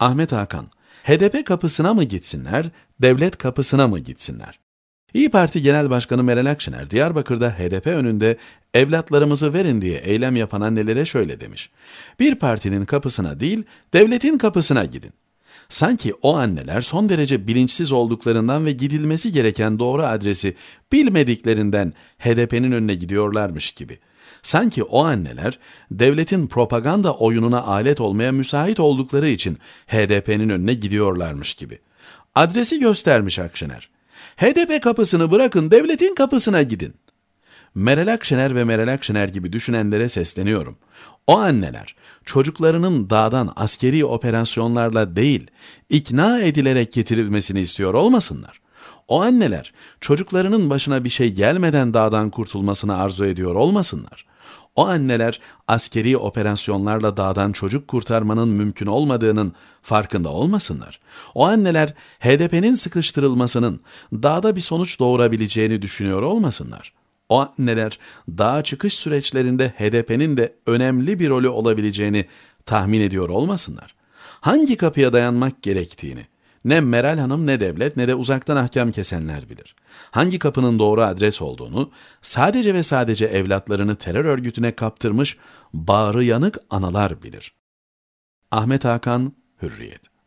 Ahmet Hakan, HDP kapısına mı gitsinler, devlet kapısına mı gitsinler? İyi Parti Genel Başkanı Meral Akşener, Diyarbakır'da HDP önünde evlatlarımızı verin diye eylem yapan annelere şöyle demiş. Bir partinin kapısına değil, devletin kapısına gidin. Sanki o anneler son derece bilinçsiz olduklarından ve gidilmesi gereken doğru adresi bilmediklerinden HDP'nin önüne gidiyorlarmış gibi. Sanki o anneler devletin propaganda oyununa alet olmaya müsait oldukları için HDP'nin önüne gidiyorlarmış gibi. Adresi göstermiş Akşener. HDP kapısını bırakın devletin kapısına gidin.'' Meral Akşener ve Meral Akşener gibi düşünenlere sesleniyorum. O anneler çocuklarının dağdan askeri operasyonlarla değil, ikna edilerek getirilmesini istiyor olmasınlar. O anneler çocuklarının başına bir şey gelmeden dağdan kurtulmasını arzu ediyor olmasınlar. O anneler askeri operasyonlarla dağdan çocuk kurtarmanın mümkün olmadığının farkında olmasınlar. O anneler HDP'nin sıkıştırılmasının dağda bir sonuç doğurabileceğini düşünüyor olmasınlar. O anneler dağa çıkış süreçlerinde HDP'nin de önemli bir rolü olabileceğini tahmin ediyor olmasınlar. Hangi kapıya dayanmak gerektiğini ne Meral Hanım ne devlet ne de uzaktan ahkam kesenler bilir. Hangi kapının doğru adres olduğunu sadece ve sadece evlatlarını terör örgütüne kaptırmış bağrı yanık analar bilir. Ahmet Hakan, Hürriyet